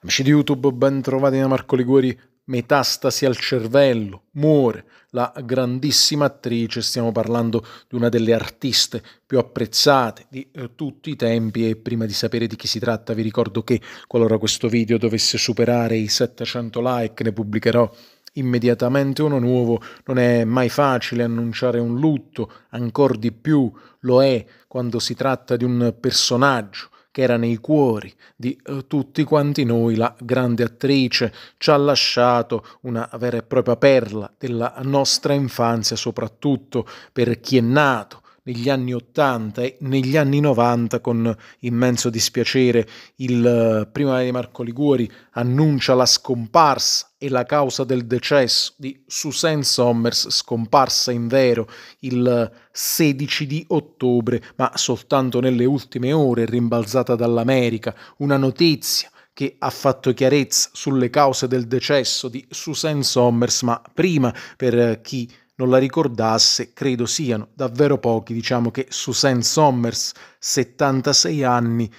Amici di YouTube, ben trovati da Marco Liguori. Metastasi al cervello, muore la grandissima attrice, stiamo parlando di una delle artiste più apprezzate di eh, tutti i tempi e prima di sapere di chi si tratta vi ricordo che qualora questo video dovesse superare i 700 like ne pubblicherò immediatamente uno nuovo, non è mai facile annunciare un lutto, ancor di più lo è quando si tratta di un personaggio che era nei cuori di eh, tutti quanti noi, la grande attrice ci ha lasciato una vera e propria perla della nostra infanzia, soprattutto per chi è nato negli anni 80 e negli anni 90 con immenso dispiacere il eh, Primavera di Marco Liguori annuncia la scomparsa e la causa del decesso di Suzanne Sommers, scomparsa in vero il 16 eh, di ottobre, ma soltanto nelle ultime ore rimbalzata dall'America, una notizia che ha fatto chiarezza sulle cause del decesso di Suzanne Sommers, ma prima per eh, chi non la ricordasse, credo siano davvero pochi. Diciamo che Suzanne Sommers, 76 anni,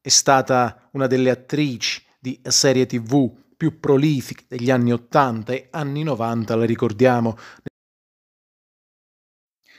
è stata una delle attrici di serie tv più prolifiche degli anni 80 e anni 90, la ricordiamo.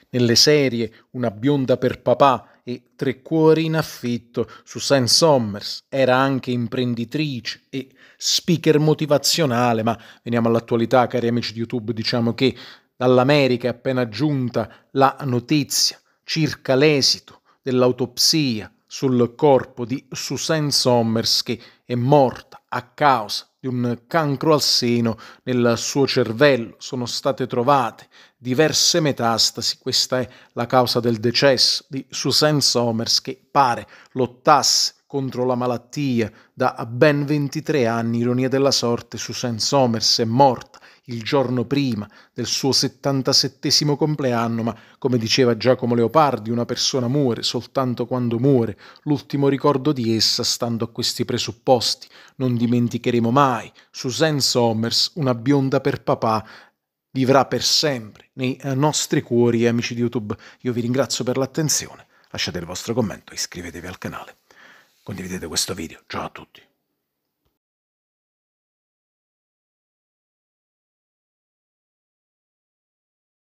Nelle serie Una bionda per papà e Tre cuori in affitto, Suzanne Sommers era anche imprenditrice e speaker motivazionale, ma veniamo all'attualità, cari amici di YouTube, diciamo che Dall'America è appena giunta la notizia circa l'esito dell'autopsia sul corpo di Suzanne Sommers che è morta a causa di un cancro al seno nel suo cervello. Sono state trovate diverse metastasi, questa è la causa del decesso di Suzanne Somers che pare lottasse contro la malattia da ben 23 anni, ironia della sorte, Suzanne Somers è morta il giorno prima del suo 77 compleanno, ma come diceva Giacomo Leopardi, una persona muore soltanto quando muore, l'ultimo ricordo di essa stando a questi presupposti. Non dimenticheremo mai Suzanne Somers, una bionda per papà, vivrà per sempre nei eh, nostri cuori, amici di YouTube. Io vi ringrazio per l'attenzione, lasciate il vostro commento, iscrivetevi al canale, condividete questo video. Ciao a tutti.